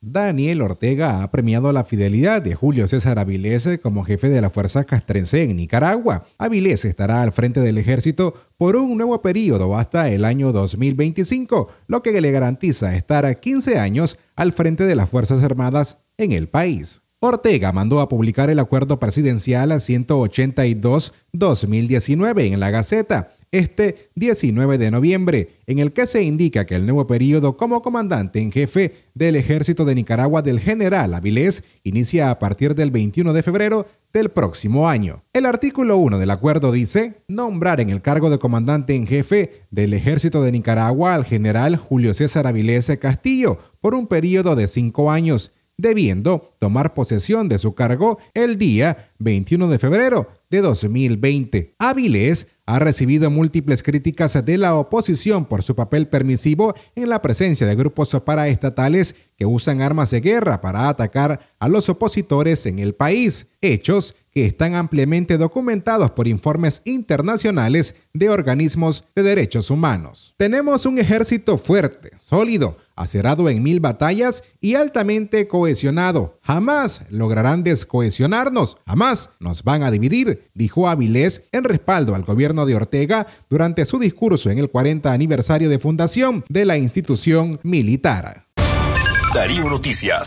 Daniel Ortega ha premiado la fidelidad de Julio César Avilés como jefe de la fuerzas Castrense en Nicaragua. Avilés estará al frente del ejército por un nuevo periodo hasta el año 2025, lo que le garantiza estar a 15 años al frente de las Fuerzas Armadas en el país. Ortega mandó a publicar el acuerdo presidencial 182-2019 en la Gaceta este 19 de noviembre, en el que se indica que el nuevo periodo como comandante en jefe del ejército de Nicaragua del general Avilés inicia a partir del 21 de febrero del próximo año. El artículo 1 del acuerdo dice nombrar en el cargo de comandante en jefe del ejército de Nicaragua al general Julio César Avilés Castillo por un periodo de cinco años debiendo tomar posesión de su cargo el día 21 de febrero de 2020. Avilés ha recibido múltiples críticas de la oposición por su papel permisivo en la presencia de grupos paraestatales que usan armas de guerra para atacar a los opositores en el país, hechos que están ampliamente documentados por informes internacionales de organismos de derechos humanos. Tenemos un ejército fuerte, sólido, acerado en mil batallas y altamente cohesionado. Jamás lograrán descohesionarnos, jamás nos van a dividir, dijo Avilés en respaldo al gobierno de Ortega durante su discurso en el 40 aniversario de fundación de la institución militar. Darío Noticias.